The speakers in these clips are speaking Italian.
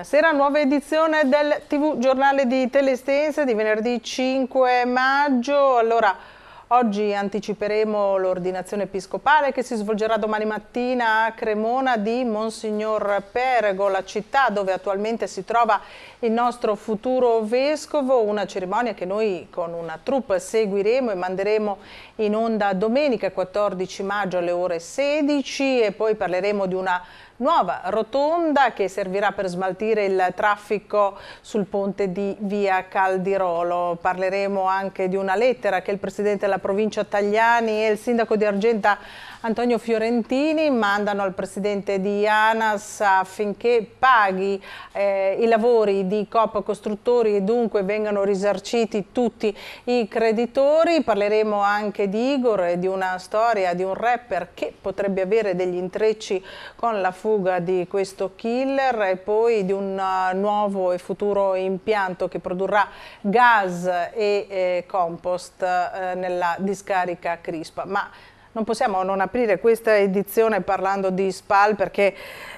Buonasera, nuova edizione del TV Giornale di Telestense di venerdì 5 maggio. Allora, oggi anticiperemo l'ordinazione episcopale che si svolgerà domani mattina a Cremona di Monsignor Perego, la città dove attualmente si trova il nostro futuro vescovo, una cerimonia che noi con una troupe seguiremo e manderemo in onda domenica 14 maggio alle ore 16 e poi parleremo di una nuova rotonda che servirà per smaltire il traffico sul ponte di via Caldirolo. Parleremo anche di una lettera che il presidente della provincia Tagliani e il sindaco di Argenta Antonio Fiorentini mandano al presidente di ANAS affinché paghi eh, i lavori di Coop Costruttori e dunque vengano risarciti tutti i creditori. Parleremo anche di Igor e di una storia di un rapper che potrebbe avere degli intrecci con la fuga di questo killer e poi di un eh, nuovo e futuro impianto che produrrà gas e eh, compost eh, nella discarica Crispa. Ma non possiamo non aprire questa edizione parlando di SPAL perché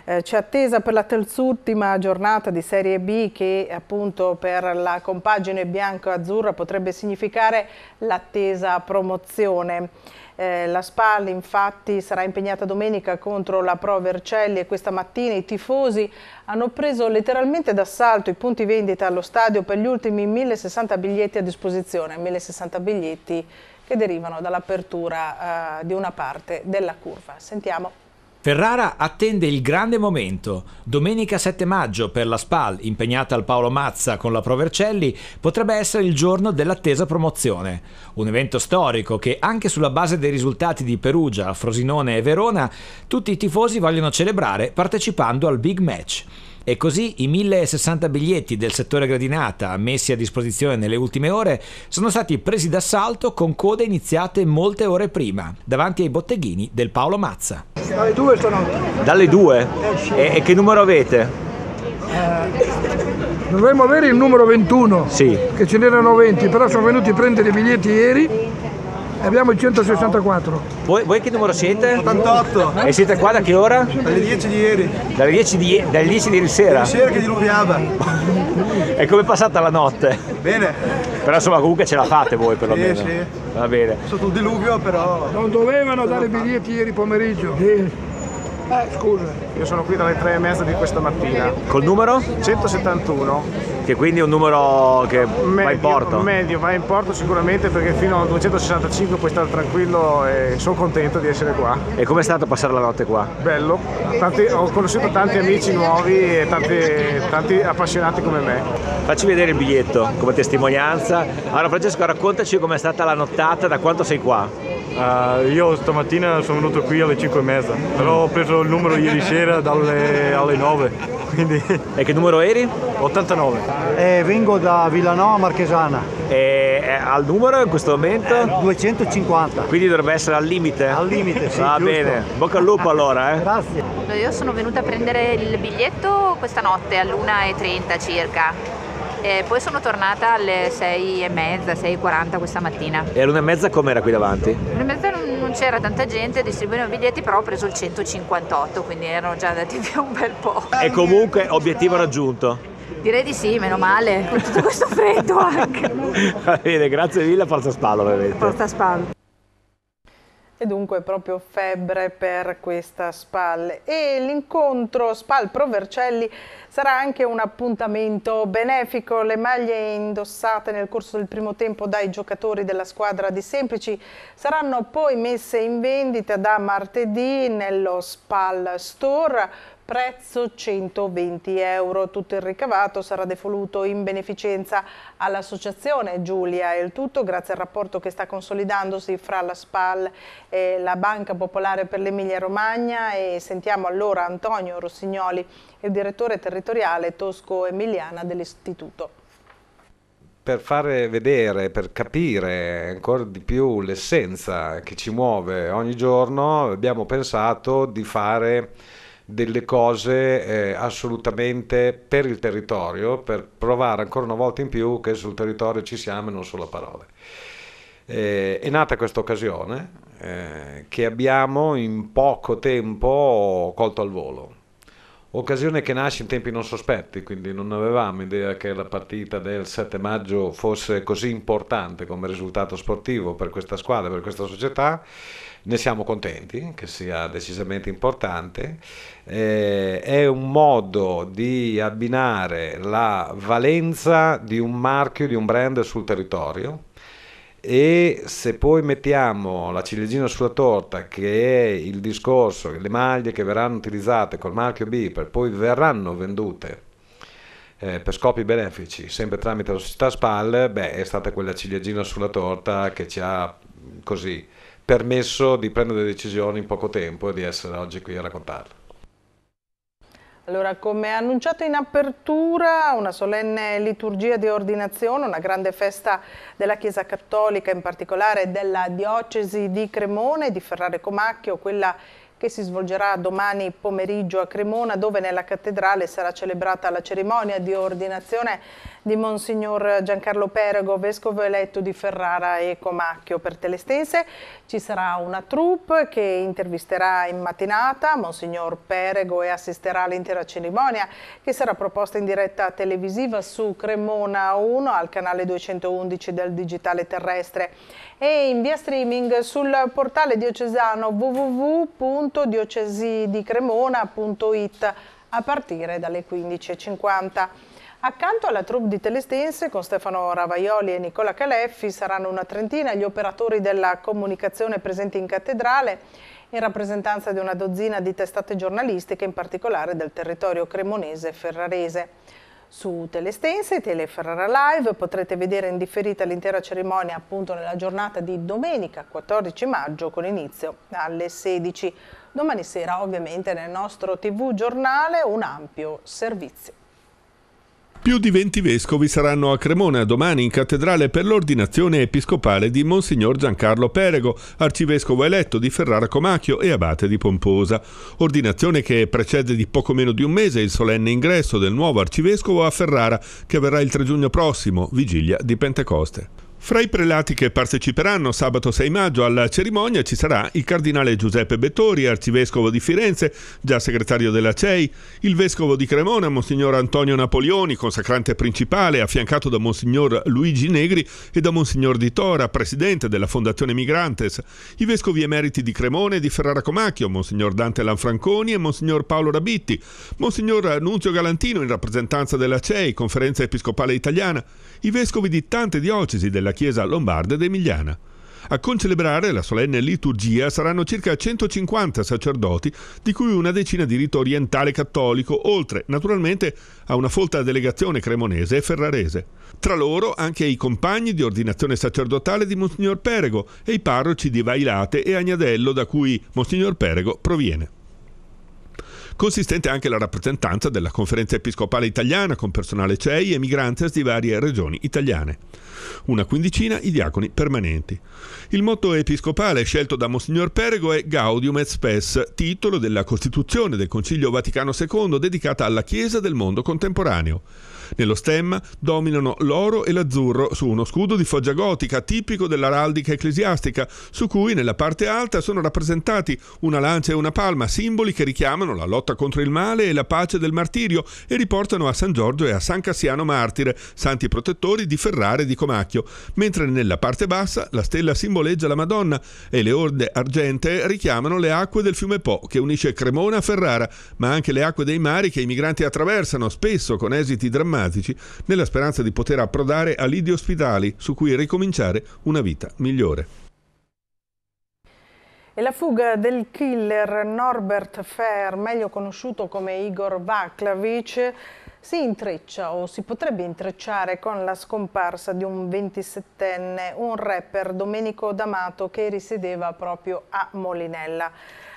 eh, c'è attesa per la terzultima giornata di Serie B che appunto per la compagine bianco-azzurra potrebbe significare l'attesa promozione. Eh, la SPAL infatti sarà impegnata domenica contro la Pro Vercelli e questa mattina i tifosi hanno preso letteralmente d'assalto i punti vendita allo stadio per gli ultimi 1060 biglietti a disposizione, 1060 biglietti che derivano dall'apertura eh, di una parte della curva. Sentiamo. Ferrara attende il grande momento. Domenica 7 maggio per la SPAL, impegnata al Paolo Mazza con la Pro Vercelli, potrebbe essere il giorno dell'attesa promozione. Un evento storico che, anche sulla base dei risultati di Perugia, Frosinone e Verona, tutti i tifosi vogliono celebrare partecipando al big match. E così i 1060 biglietti del settore gradinata messi a disposizione nelle ultime ore sono stati presi d'assalto con code iniziate molte ore prima, davanti ai botteghini del Paolo Mazza. Dalle due sono. Dalle due? Eh, e, e, che numero avete? Eh, dovremmo avere il numero 21, sì. che ce n'erano 20, però sono venuti a prendere i biglietti ieri abbiamo il 164. Voi, voi, che numero siete? 88. E siete qua da che ora? Dalle 10 di ieri. Dalle 10 di, dalle 10 di ieri sera? Ieri sera che diluviava. e come è passata la notte? Bene. Però insomma comunque ce la fate voi perlomeno. Sì, sì. Va bene. Sotto il diluvio però... Non dovevano dare i biglietti ieri pomeriggio. Sì. Eh, scusa. Io sono qui dalle tre e mezza di questa mattina. Col numero? 171 che quindi è un numero che medio, va in porto. Medio, va in porto sicuramente perché fino a 265 puoi stare tranquillo e sono contento di essere qua. E com'è stato passare la notte qua? Bello, tanti, ho conosciuto tanti amici nuovi e tanti, tanti appassionati come me. Facci vedere il biglietto come testimonianza. Allora Francesco raccontaci com'è stata la nottata, da quanto sei qua? Uh, io stamattina sono venuto qui alle 5 e mezza, però ho preso il numero ieri sera dalle alle 9. Quindi... E che numero eri? 89. Eh, vengo da Villanova Marchesana. E al numero in questo momento? Eh, no. 250. Quindi dovrebbe essere al limite? Al limite, sì. Va giusto. bene, bocca al lupo allora. Eh. Grazie. Io sono venuta a prendere il biglietto questa notte alle 1.30 circa e poi sono tornata alle 6 e 6.30, 6.40 questa mattina. E all'una e mezza com'era qui davanti? Alle 1.30 non, non c'era tanta gente, distribuivano biglietti, però ho preso il 158, quindi erano già andati via un bel po'. E comunque obiettivo raggiunto? Direi di sì, meno male, con tutto questo freddo anche. Va bene, grazie mille, forza spalla ovviamente. Forza spalla e dunque proprio febbre per questa SPAL. E l'incontro SPAL-Provercelli sarà anche un appuntamento benefico. Le maglie indossate nel corso del primo tempo dai giocatori della squadra di Semplici saranno poi messe in vendita da martedì nello SPAL Store prezzo 120 euro. Tutto il ricavato sarà devoluto in beneficenza all'associazione Giulia il tutto grazie al rapporto che sta consolidandosi fra la SPAL e la Banca Popolare per l'Emilia Romagna e sentiamo allora Antonio Rossignoli, il direttore territoriale tosco-emiliana dell'istituto per fare vedere, per capire ancora di più l'essenza che ci muove ogni giorno, abbiamo pensato di fare delle cose eh, assolutamente per il territorio, per provare ancora una volta in più che sul territorio ci siamo e non solo a parole. Eh, è nata questa occasione eh, che abbiamo in poco tempo colto al volo Occasione che nasce in tempi non sospetti, quindi non avevamo idea che la partita del 7 maggio fosse così importante come risultato sportivo per questa squadra, per questa società. Ne siamo contenti che sia decisamente importante. Eh, è un modo di abbinare la valenza di un marchio, di un brand sul territorio e se poi mettiamo la ciliegina sulla torta che è il discorso che le maglie che verranno utilizzate col marchio Beeper poi verranno vendute eh, per scopi benefici sempre tramite la società SPAL beh è stata quella ciliegina sulla torta che ci ha così permesso di prendere decisioni in poco tempo e di essere oggi qui a raccontarlo allora, come annunciato in apertura, una solenne liturgia di ordinazione, una grande festa della Chiesa Cattolica, in particolare della Diocesi di Cremone, di Ferrare Comacchio, quella che si svolgerà domani pomeriggio a Cremona, dove nella cattedrale sarà celebrata la cerimonia di ordinazione di Monsignor Giancarlo Perego, vescovo eletto di Ferrara e Comacchio per Telestense. Ci sarà una troupe che intervisterà in mattinata Monsignor Perego e assisterà all'intera cerimonia che sarà proposta in diretta televisiva su Cremona 1 al canale 211 del digitale terrestre e in via streaming sul portale diocesano www.diocesidicremona.it a partire dalle 15.50. Accanto alla troupe di Telestense, con Stefano Ravaioli e Nicola Caleffi, saranno una trentina gli operatori della comunicazione presenti in cattedrale in rappresentanza di una dozzina di testate giornalistiche, in particolare del territorio cremonese e ferrarese. Su Telestense e Teleferrara Live potrete vedere in differita l'intera cerimonia appunto nella giornata di domenica 14 maggio con inizio alle 16. Domani sera ovviamente nel nostro tv giornale un ampio servizio. Più di 20 vescovi saranno a Cremona domani in cattedrale per l'ordinazione episcopale di Monsignor Giancarlo Perego, arcivescovo eletto di Ferrara Comacchio e abate di Pomposa. Ordinazione che precede di poco meno di un mese il solenne ingresso del nuovo arcivescovo a Ferrara, che avverrà il 3 giugno prossimo, vigilia di Pentecoste. Fra i prelati che parteciperanno sabato 6 maggio alla cerimonia ci sarà il cardinale Giuseppe Bettori, arcivescovo di Firenze, già segretario della CEI, il vescovo di Cremona, Monsignor Antonio Napoleoni, consacrante principale, affiancato da Monsignor Luigi Negri e da Monsignor Di Tora, presidente della Fondazione Migrantes, i vescovi emeriti di Cremona e di Ferrara Comacchio, Monsignor Dante Lanfranconi e Monsignor Paolo Rabitti, Monsignor Nunzio Galantino in rappresentanza della CEI, Conferenza Episcopale Italiana, i vescovi di tante diocesi della della Chiesa lombarda ed emiliana. A concelebrare la solenne liturgia saranno circa 150 sacerdoti, di cui una decina di rito orientale cattolico, oltre naturalmente a una folta delegazione cremonese e ferrarese. Tra loro anche i compagni di ordinazione sacerdotale di Monsignor Perego e i parroci di Vailate e Agnadello da cui Monsignor Perego proviene. Consistente anche la rappresentanza della Conferenza Episcopale Italiana con personale CEI e migrantes di varie regioni italiane. Una quindicina i diaconi permanenti. Il motto episcopale scelto da Monsignor Perego è Gaudium et Spes, titolo della Costituzione del Concilio Vaticano II dedicata alla Chiesa del mondo contemporaneo. Nello stemma dominano l'oro e l'azzurro su uno scudo di foggia gotica tipico dell'araldica ecclesiastica, su cui nella parte alta sono rappresentati una lancia e una palma, simboli che richiamano la lotta contro il male e la pace del martirio e riportano a San Giorgio e a San Cassiano Martire, santi protettori di Ferrara e di Comacchio, mentre nella parte bassa la stella simboleggia la Madonna e le orde argentee richiamano le acque del fiume Po che unisce Cremona a Ferrara, ma anche le acque dei mari che i migranti attraversano spesso con esiti drammatici drammatici nella speranza di poter approdare a lidi ospitali su cui ricominciare una vita migliore. E la fuga del killer Norbert Fair, meglio conosciuto come Igor Vaklavic, si intreccia o si potrebbe intrecciare con la scomparsa di un 27enne, un rapper Domenico D'Amato che risiedeva proprio a Molinella.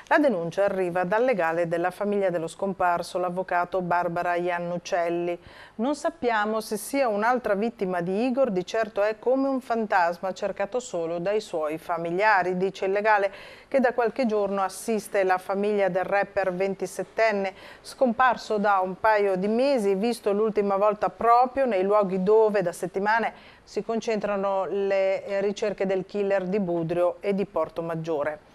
La denuncia arriva dal legale della famiglia dello scomparso, l'avvocato Barbara Iannucelli. Non sappiamo se sia un'altra vittima di Igor, di certo è come un fantasma cercato solo dai suoi familiari, dice il legale che da qualche giorno assiste la famiglia del rapper 27enne, scomparso da un paio di mesi, visto l'ultima volta proprio nei luoghi dove da settimane si concentrano le ricerche del killer di Budrio e di Porto Maggiore.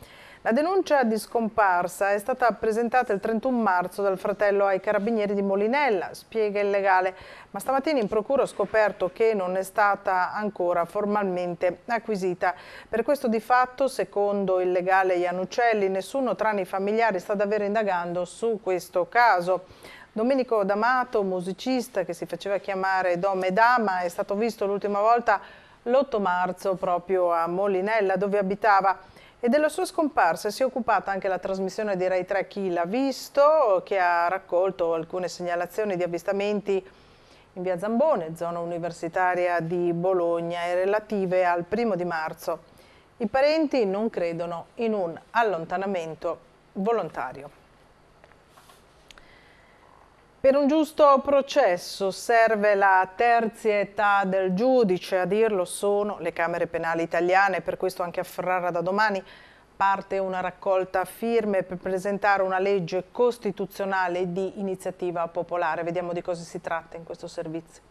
La denuncia di scomparsa è stata presentata il 31 marzo dal fratello ai carabinieri di Molinella, spiega il legale, ma stamattina in procura ho scoperto che non è stata ancora formalmente acquisita. Per questo di fatto, secondo il legale Ianucelli, nessuno tranne i familiari sta davvero indagando su questo caso. Domenico D'Amato, musicista che si faceva chiamare Dom e Dama, è stato visto l'ultima volta l'8 marzo proprio a Molinella dove abitava. E della sua scomparsa si è occupata anche la trasmissione di Rai 3 Chi l'ha visto, che ha raccolto alcune segnalazioni di avvistamenti in via Zambone, zona universitaria di Bologna, e relative al primo di marzo. I parenti non credono in un allontanamento volontario. Per un giusto processo serve la età del giudice, a dirlo sono le Camere Penali Italiane, per questo anche a Ferrara da domani parte una raccolta firme per presentare una legge costituzionale di iniziativa popolare. Vediamo di cosa si tratta in questo servizio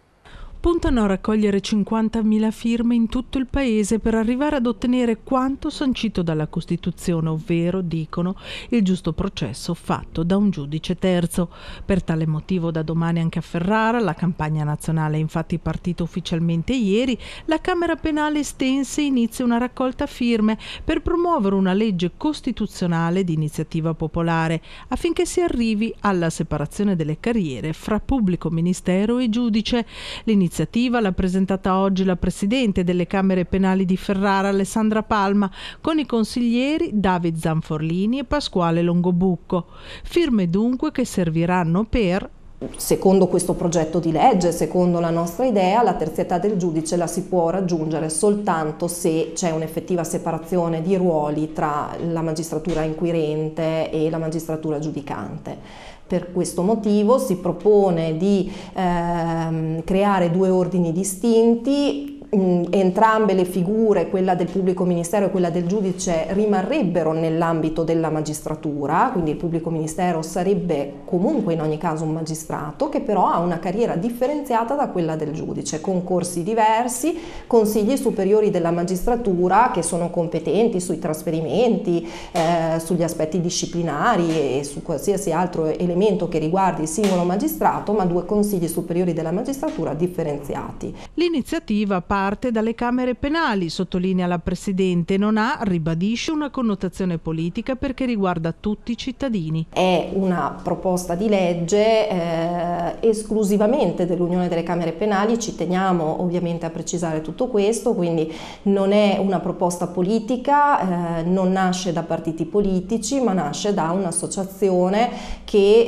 puntano a raccogliere 50.000 firme in tutto il paese per arrivare ad ottenere quanto sancito dalla Costituzione, ovvero, dicono, il giusto processo fatto da un giudice terzo. Per tale motivo da domani anche a Ferrara la campagna nazionale è infatti partita ufficialmente ieri, la Camera Penale estense inizia una raccolta firme per promuovere una legge costituzionale di iniziativa popolare affinché si arrivi alla separazione delle carriere fra pubblico ministero e giudice. L'inizio L'iniziativa l'ha presentata oggi la Presidente delle Camere Penali di Ferrara, Alessandra Palma, con i consiglieri David Zanforlini e Pasquale Longobucco. Firme dunque che serviranno per Secondo questo progetto di legge, secondo la nostra idea, la terzietà del giudice la si può raggiungere soltanto se c'è un'effettiva separazione di ruoli tra la magistratura inquirente e la magistratura giudicante. Per questo motivo si propone di ehm, creare due ordini distinti entrambe le figure, quella del pubblico ministero e quella del giudice, rimarrebbero nell'ambito della magistratura, quindi il pubblico ministero sarebbe comunque in ogni caso un magistrato che però ha una carriera differenziata da quella del giudice, con corsi diversi, consigli superiori della magistratura che sono competenti sui trasferimenti, eh, sugli aspetti disciplinari e su qualsiasi altro elemento che riguardi il singolo magistrato, ma due consigli superiori della magistratura differenziati. L'iniziativa parla parte dalle Camere penali, sottolinea la Presidente, non ha, ribadisce, una connotazione politica perché riguarda tutti i cittadini. È una proposta di legge eh, esclusivamente dell'Unione delle Camere penali, ci teniamo ovviamente a precisare tutto questo, quindi non è una proposta politica, eh, non nasce da partiti politici, ma nasce da un'associazione che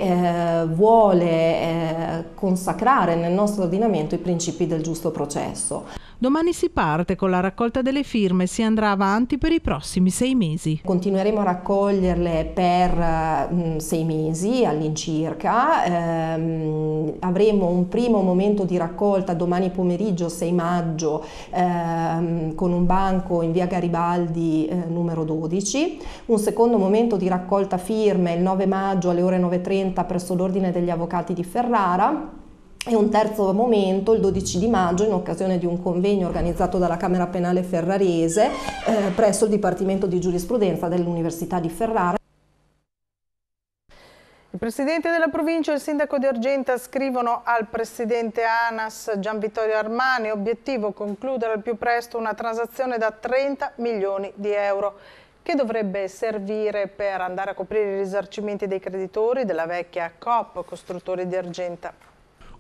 eh, vuole eh, consacrare nel nostro ordinamento i principi del giusto processo. Domani si parte con la raccolta delle firme e si andrà avanti per i prossimi sei mesi. Continueremo a raccoglierle per mm, sei mesi all'incirca. Eh, avremo un primo momento di raccolta domani pomeriggio 6 maggio eh, con un banco in via Garibaldi eh, numero 12. Un secondo momento di raccolta firme il 9 maggio alle ore 9.30 presso l'Ordine degli Avvocati di Ferrara e un terzo momento, il 12 di maggio, in occasione di un convegno organizzato dalla Camera Penale Ferrarese eh, presso il Dipartimento di Giurisprudenza dell'Università di Ferrara. Il Presidente della provincia e il Sindaco di Argenta scrivono al Presidente ANAS Gian Vittorio Armani obiettivo concludere al più presto una transazione da 30 milioni di euro che dovrebbe servire per andare a coprire i risarcimenti dei creditori della vecchia COP costruttori di Argenta.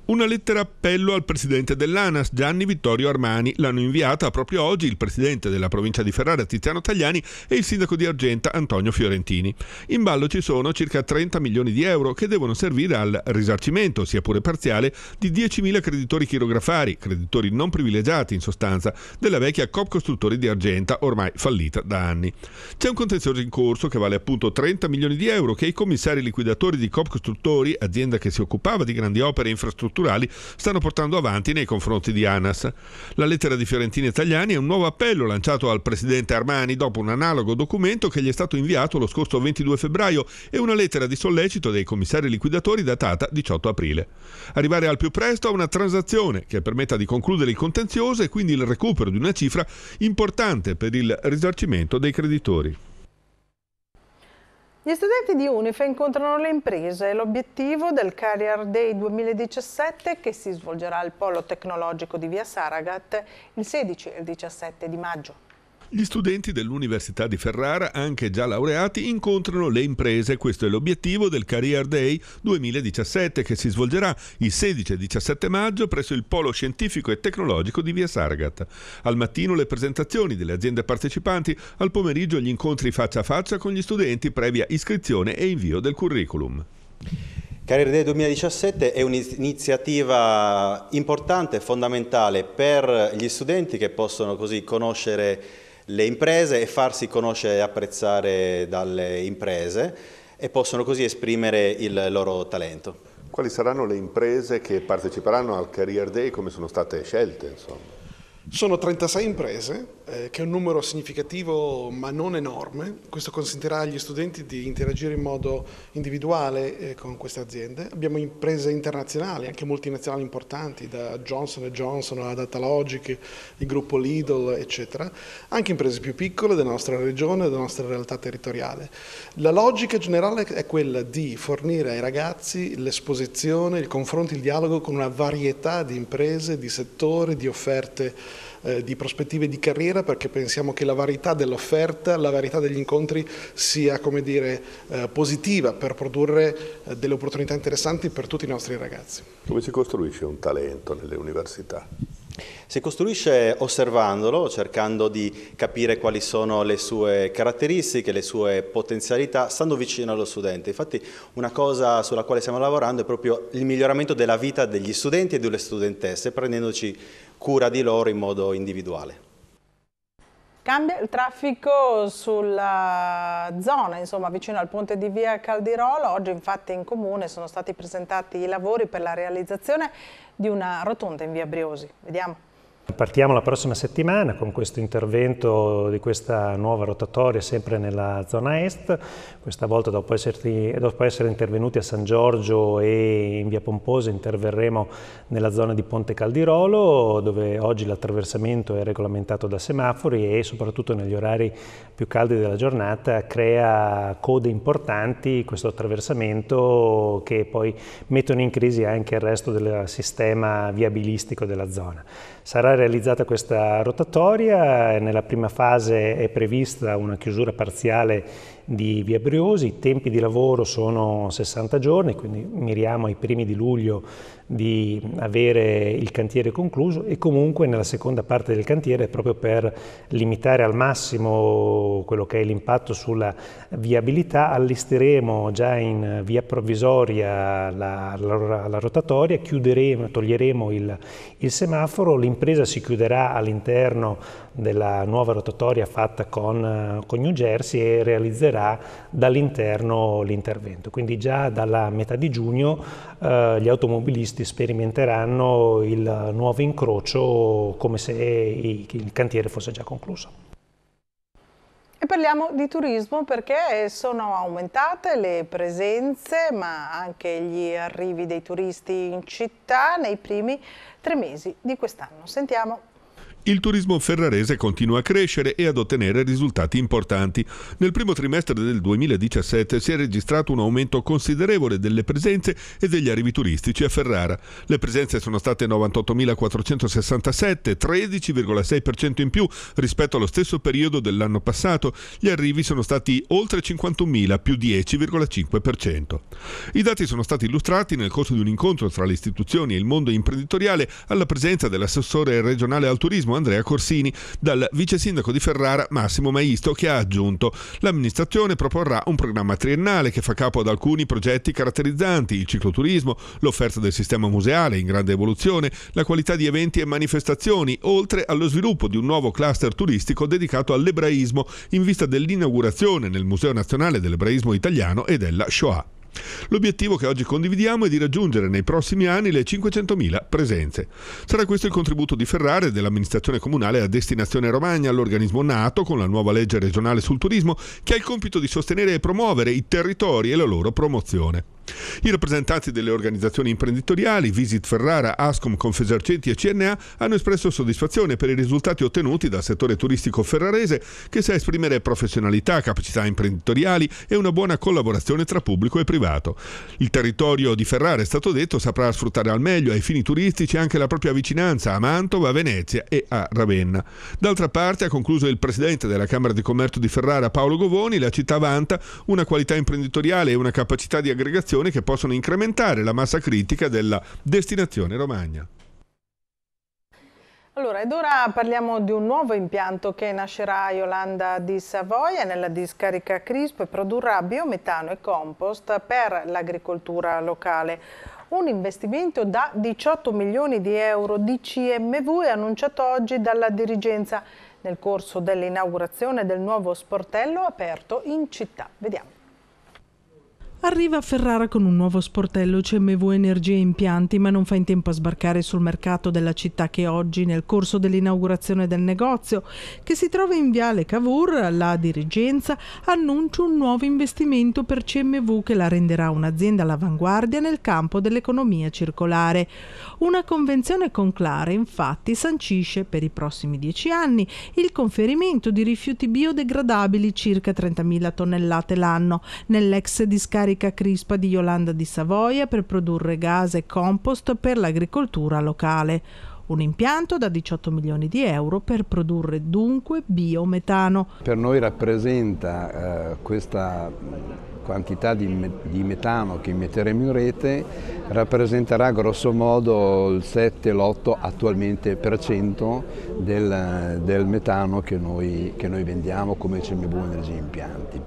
Una lettera appello al presidente dell'ANAS, Gianni Vittorio Armani. L'hanno inviata proprio oggi il presidente della provincia di Ferrara, Tiziano Tagliani, e il sindaco di Argenta, Antonio Fiorentini. In ballo ci sono circa 30 milioni di euro che devono servire al risarcimento, sia pure parziale, di 10.000 creditori chirografari, creditori non privilegiati in sostanza, della vecchia COP Costruttori di Argenta, ormai fallita da anni. C'è un contenzioso in corso che vale appunto 30 milioni di euro che i commissari liquidatori di COP Costruttori, azienda che si occupava di grandi opere e infrastrutture, culturali stanno portando avanti nei confronti di ANAS. La lettera di Fiorentini e Tagliani è un nuovo appello lanciato al presidente Armani dopo un analogo documento che gli è stato inviato lo scorso 22 febbraio e una lettera di sollecito dei commissari liquidatori datata 18 aprile. Arrivare al più presto a una transazione che permetta di concludere il contenzioso e quindi il recupero di una cifra importante per il risarcimento dei creditori. Gli studenti di UNIFE incontrano le imprese. L'obiettivo del Career Day 2017 che si svolgerà al Polo Tecnologico di Via Saragat il 16 e il 17 di maggio. Gli studenti dell'Università di Ferrara, anche già laureati, incontrano le imprese. Questo è l'obiettivo del Career Day 2017 che si svolgerà il 16 e 17 maggio presso il Polo Scientifico e Tecnologico di Via Sargata. Al mattino le presentazioni delle aziende partecipanti, al pomeriggio gli incontri faccia a faccia con gli studenti previa iscrizione e invio del curriculum. Career Day 2017 è un'iniziativa importante e fondamentale per gli studenti che possono così conoscere le imprese e farsi conoscere e apprezzare dalle imprese e possono così esprimere il loro talento. Quali saranno le imprese che parteciperanno al Career Day come sono state scelte? Insomma? Sono 36 imprese, eh, che è un numero significativo ma non enorme, questo consentirà agli studenti di interagire in modo individuale eh, con queste aziende. Abbiamo imprese internazionali, anche multinazionali importanti, da Johnson Johnson a Datalogic, il gruppo Lidl, eccetera, anche imprese più piccole della nostra regione, della nostra realtà territoriale. La logica generale è quella di fornire ai ragazzi l'esposizione, il confronto, il dialogo con una varietà di imprese, di settori, di offerte eh, di prospettive di carriera perché pensiamo che la varietà dell'offerta, la varietà degli incontri sia come dire, eh, positiva per produrre eh, delle opportunità interessanti per tutti i nostri ragazzi. Come si costruisce un talento nelle università? Si costruisce osservandolo, cercando di capire quali sono le sue caratteristiche, le sue potenzialità, stando vicino allo studente. Infatti una cosa sulla quale stiamo lavorando è proprio il miglioramento della vita degli studenti e delle studentesse, prendendoci cura di loro in modo individuale. Cambia il traffico sulla zona, insomma, vicino al ponte di via Caldirolo. Oggi infatti in comune sono stati presentati i lavori per la realizzazione di una rotonda in via Briosi. Vediamo. Partiamo la prossima settimana con questo intervento di questa nuova rotatoria sempre nella zona est, questa volta dopo, esserti, dopo, essere intervenuti a San Giorgio e in via Pomposa interverremo nella zona di Ponte Caldirolo dove oggi l'attraversamento è regolamentato da semafori e soprattutto negli orari più caldi della giornata crea code importanti questo attraversamento che poi mettono in crisi anche il resto del sistema viabilistico della zona. Sarà realizzata questa rotatoria, nella prima fase è prevista una chiusura parziale di Via Briosi, i tempi di lavoro sono 60 giorni, quindi miriamo ai primi di luglio di avere il cantiere concluso e comunque nella seconda parte del cantiere proprio per limitare al massimo quello che è l'impatto sulla viabilità allestiremo già in via provvisoria la, la, la rotatoria, chiuderemo, toglieremo il, il semaforo, l'impresa si chiuderà all'interno della nuova rotatoria fatta con, con New Jersey e realizzerà dall'interno l'intervento. Quindi già dalla metà di giugno eh, gli automobilisti professionisti sperimenteranno il nuovo incrocio come se il cantiere fosse già concluso. E parliamo di turismo perché sono aumentate le presenze ma anche gli arrivi dei turisti in città nei primi tre mesi di quest'anno. Sentiamo. Il turismo ferrarese continua a crescere e ad ottenere risultati importanti. Nel primo trimestre del 2017 si è registrato un aumento considerevole delle presenze e degli arrivi turistici a Ferrara. Le presenze sono state 98.467, 13,6% in più rispetto allo stesso periodo dell'anno passato. Gli arrivi sono stati oltre 51.000, più 10,5%. I dati sono stati illustrati nel corso di un incontro tra le istituzioni e il mondo imprenditoriale alla presenza dell'assessore regionale al turismo Andrea Corsini, dal vice sindaco di Ferrara Massimo Maisto che ha aggiunto l'amministrazione proporrà un programma triennale che fa capo ad alcuni progetti caratterizzanti il cicloturismo, l'offerta del sistema museale in grande evoluzione, la qualità di eventi e manifestazioni, oltre allo sviluppo di un nuovo cluster turistico dedicato all'ebraismo in vista dell'inaugurazione nel Museo Nazionale dell'Ebraismo Italiano e della Shoah. L'obiettivo che oggi condividiamo è di raggiungere nei prossimi anni le 500.000 presenze. Sarà questo il contributo di Ferrari e dell'amministrazione comunale a destinazione Romagna all'organismo nato con la nuova legge regionale sul turismo che ha il compito di sostenere e promuovere i territori e la loro promozione. I rappresentanti delle organizzazioni imprenditoriali, Visit Ferrara, Ascom, Confesercenti e CNA, hanno espresso soddisfazione per i risultati ottenuti dal settore turistico ferrarese che sa esprimere professionalità, capacità imprenditoriali e una buona collaborazione tra pubblico e privato. Il territorio di Ferrara, è stato detto, saprà sfruttare al meglio ai fini turistici anche la propria vicinanza a Mantova, a Venezia e a Ravenna. D'altra parte, ha concluso il presidente della Camera di Commercio di Ferrara, Paolo Govoni, la città vanta una qualità imprenditoriale e una capacità di aggregazione operazioni che possono incrementare la massa critica della destinazione Romagna. Allora, ed ora parliamo di un nuovo impianto che nascerà a Yolanda di Savoia nella discarica Crisp e produrrà biometano e compost per l'agricoltura locale. Un investimento da 18 milioni di euro di CMV annunciato oggi dalla dirigenza nel corso dell'inaugurazione del nuovo sportello aperto in città. Vediamo. Arriva a Ferrara con un nuovo sportello CMV Energie e Impianti, ma non fa in tempo a sbarcare sul mercato della città che oggi, nel corso dell'inaugurazione del negozio, che si trova in Viale Cavour, la dirigenza annuncia un nuovo investimento per CMV che la renderà un'azienda all'avanguardia nel campo dell'economia circolare. Una convenzione con Clare, infatti, sancisce per i prossimi dieci anni il conferimento di rifiuti biodegradabili circa 30.000 tonnellate l'anno nell'ex discarica carica crispa di Yolanda di Savoia per produrre gas e compost per l'agricoltura locale. Un impianto da 18 milioni di euro per produrre dunque biometano. Per noi rappresenta eh, questa quantità di, me di, metano che metteremo in rete rappresenterà grosso modo il 7-8 attualmente per cento del, del metano che noi, che noi vendiamo come CMV Energia Impianti.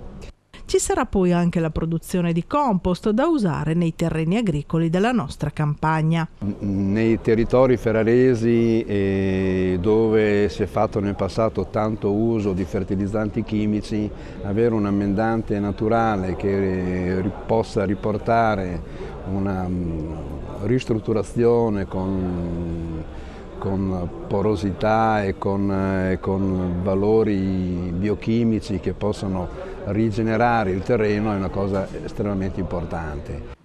Ci sarà poi anche la produzione di compost da usare nei terreni agricoli della nostra campagna. Nei territori ferraresi eh, dove si è fatto nel passato tanto uso di fertilizzanti chimici, avere un ammendante naturale che eh, possa riportare una mm, ristrutturazione con con porosità e con, eh, e con valori biochimici che possono rigenerare il terreno è una cosa estremamente importante.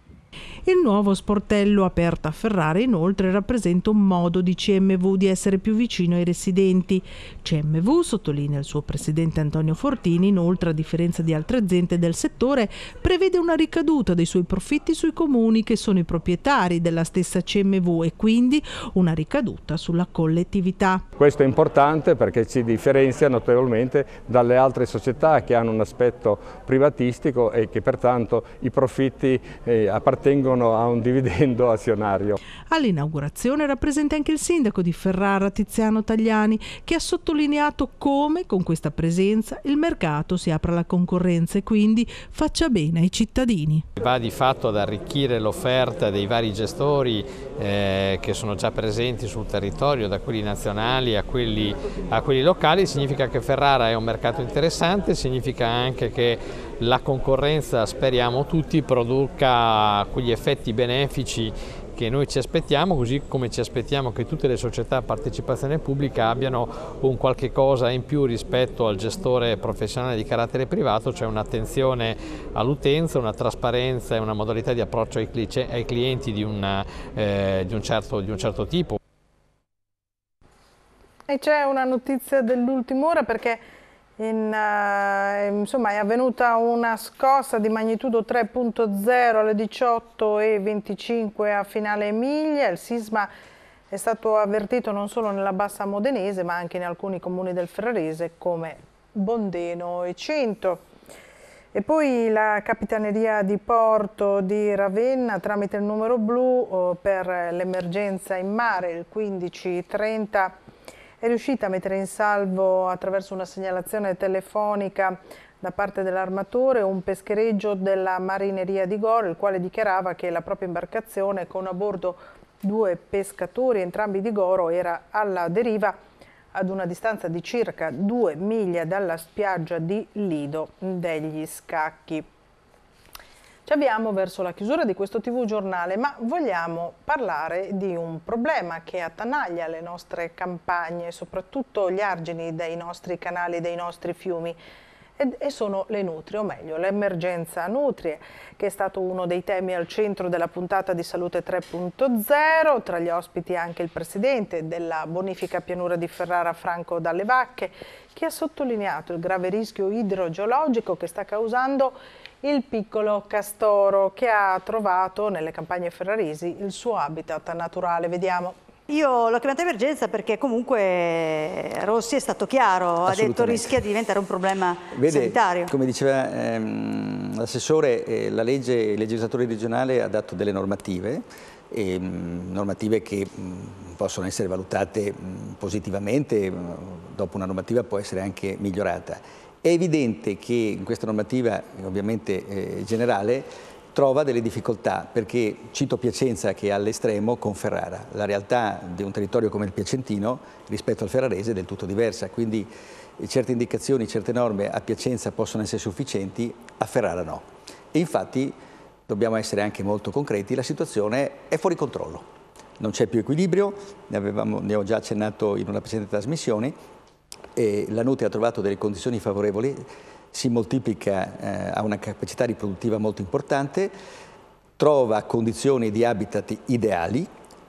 Il nuovo sportello aperto a Ferrara inoltre rappresenta un modo di CMV di essere più vicino ai residenti. CMV, sottolinea il suo presidente Antonio Fortini, inoltre a differenza di altre aziende del settore, prevede una ricaduta dei suoi profitti sui comuni che sono i proprietari della stessa CMV e quindi una ricaduta sulla collettività. Questo è importante perché ci differenzia notevolmente dalle altre società che hanno un aspetto privatistico e che pertanto i profitti eh, appartengono sono, ha un dividendo azionario. All'inaugurazione era presente anche il sindaco di Ferrara, Tiziano Tagliani, che ha sottolineato come con questa presenza il mercato si apra alla concorrenza e quindi faccia bene ai cittadini. Va di fatto ad arricchire l'offerta dei vari gestori eh, che sono già presenti sul territorio, da quelli nazionali a quelli, a quelli locali, significa che Ferrara è un mercato interessante, significa anche che la concorrenza speriamo tutti produca quegli effetti benefici che noi ci aspettiamo, così come ci aspettiamo che tutte le società a partecipazione pubblica abbiano un qualche cosa in più rispetto al gestore professionale di carattere privato, cioè un'attenzione all'utenza, una trasparenza e una modalità di approccio ai, clienti di, una, eh, di, un, certo, di un certo tipo. E c'è una notizia dell'ultima ora perché in, eh, insomma è avvenuta una scossa di magnitudo 3.0 alle 18.25 a finale Emilia, il sisma è stato avvertito non solo nella bassa modenese ma anche in alcuni comuni del Ferrarese come Bondeno e Cento. E poi la Capitaneria di Porto di Ravenna tramite il numero blu eh, per l'emergenza in mare il 1530 è riuscita a mettere in salvo attraverso una segnalazione telefonica da parte dell'armatore un peschereggio della marineria di Goro, il quale dichiarava che la propria imbarcazione con a bordo due pescatori, entrambi di Goro, era alla deriva ad una distanza di circa due miglia dalla spiaggia di Lido degli Scacchi. Ci abbiamo verso la chiusura di questo TV giornale, ma vogliamo parlare di un problema che attanaglia le nostre campagne, soprattutto gli argini dei nostri canali, dei nostri fiumi e sono le nutrie, o meglio l'emergenza nutrie, che è stato uno dei temi al centro della puntata di Salute 3.0, tra gli ospiti anche il presidente della bonifica pianura di Ferrara Franco Dalle Vacche, che ha sottolineato il grave rischio idrogeologico che sta causando il piccolo castoro che ha trovato nelle campagne ferraresi il suo habitat naturale. Vediamo. Io l'ho chiamata emergenza perché comunque Rossi è stato chiaro, ha detto rischia di diventare un problema Vede, sanitario. Come diceva ehm, l'assessore, eh, la legge, il legislatore regionale ha dato delle normative, eh, normative che mh, mm, possono essere valutate mh, mm, positivamente, mh, mm, dopo una normativa può essere anche migliorata è evidente che in questa normativa, ovviamente eh, generale, trova delle difficoltà, perché cito Piacenza che è all'estremo con Ferrara. La realtà di un territorio come il Piacentino rispetto al ferrarese è del tutto diversa, quindi certe indicazioni, certe norme a Piacenza possono essere sufficienti, a Ferrara no. E infatti, dobbiamo essere anche molto concreti, la situazione è fuori controllo. Non c'è più equilibrio, ne, avevamo, ne ho già accennato in una precedente trasmissione, e la Nutria ha trovato delle condizioni favorevoli, si moltiplica, eh, ha una capacità riproduttiva molto importante, trova condizioni di habitat ideali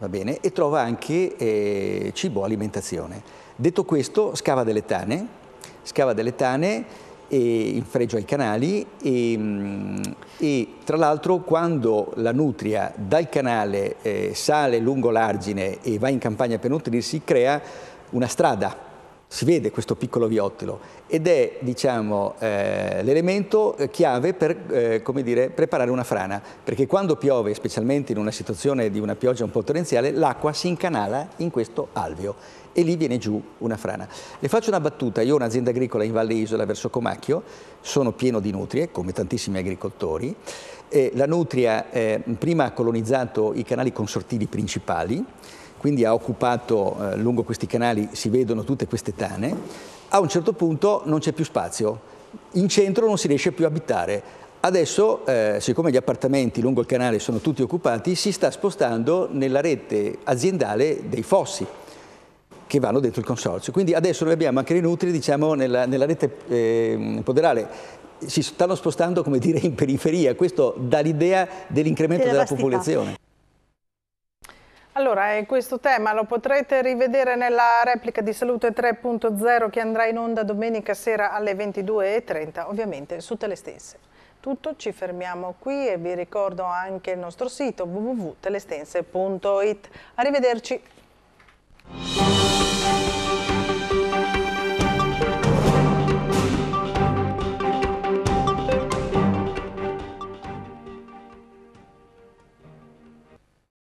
bene, e trova anche eh, cibo, alimentazione. Detto questo, scava delle tane, scava delle tane in fregio ai canali e, ehm, e tra l'altro quando la nutria dal canale eh, sale lungo l'argine e va in campagna per nutrirsi crea una strada si vede questo piccolo viottolo ed è diciamo, eh, l'elemento eh, chiave per eh, dire, preparare una frana, perché quando piove, specialmente in una situazione di una pioggia un po' torrenziale, l'acqua si incanala in questo alveo e lì viene giù una frana. Le faccio una battuta, io ho un'azienda agricola in Valle Isola verso Comacchio, sono pieno di nutrie, come tantissimi agricoltori, la nutria eh, prima ha colonizzato i canali consortili principali, quindi ha occupato eh, lungo questi canali, si vedono tutte queste tane, a un certo punto non c'è più spazio, in centro non si riesce più a abitare. Adesso, eh, siccome gli appartamenti lungo il canale sono tutti occupati, si sta spostando nella rete aziendale dei fossi che vanno dentro il consorzio. Quindi adesso noi abbiamo anche le nutri diciamo, nella, nella, rete eh, poderale si stanno spostando come dire in periferia, questo dà l'idea dell'incremento della, della popolazione. Allora, eh, questo tema lo potrete rivedere nella replica di Salute 3.0 che andrà in onda domenica sera alle 22.30, ovviamente su Telestense. Tutto, ci fermiamo qui e vi ricordo anche il nostro sito www.telestense.it. Arrivederci.